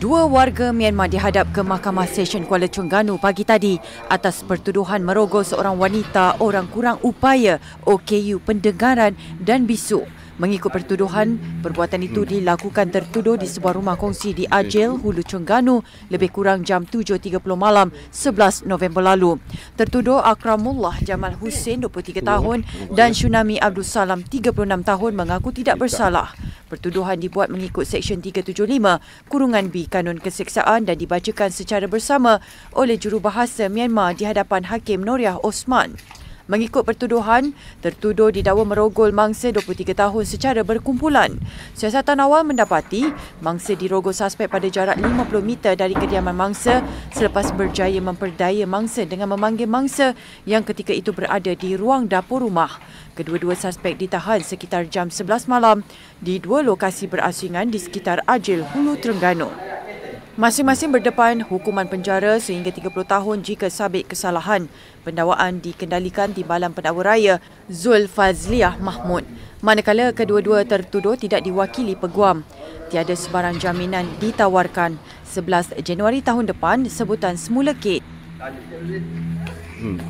Dua warga Myanmar dihadap ke Mahkamah Session Kuala Chengganu pagi tadi atas pertuduhan merogol seorang wanita orang kurang upaya OKU pendengaran dan bisu. Mengikut pertuduhan, perbuatan itu dilakukan tertuduh di sebuah rumah kongsi di Ajil, Hulu Cengganu lebih kurang jam 7.30 malam 11 November lalu. Tertuduh Akramullah Jamal Hussein 23 tahun dan Shunami Abdul Salam 36 tahun mengaku tidak bersalah. Pertuduhan dibuat mengikut Seksyen 375 Kurungan B Kanun Keseksaan dan dibacakan secara bersama oleh jurubahasa Myanmar di hadapan Hakim Noriah Osman. Mengikut pertuduhan, tertuduh didakwa merogol mangsa 23 tahun secara berkumpulan. Siasatan awal mendapati mangsa dirogol suspek pada jarak 50 meter dari kediaman mangsa selepas berjaya memperdaya mangsa dengan memanggil mangsa yang ketika itu berada di ruang dapur rumah. Kedua-dua suspek ditahan sekitar jam 11 malam di dua lokasi berasingan di sekitar Ajil, Hulu Terengganu. Masing-masing berdepan hukuman penjara sehingga 30 tahun jika sabit kesalahan. Pendawaan dikendalikan di Balam Pendakwa Raya Zul Fazliah Mahmud. Manakala kedua-dua tertuduh tidak diwakili peguam. Tiada sebarang jaminan ditawarkan. 11 Januari tahun depan, sebutan semula kit. Hmm.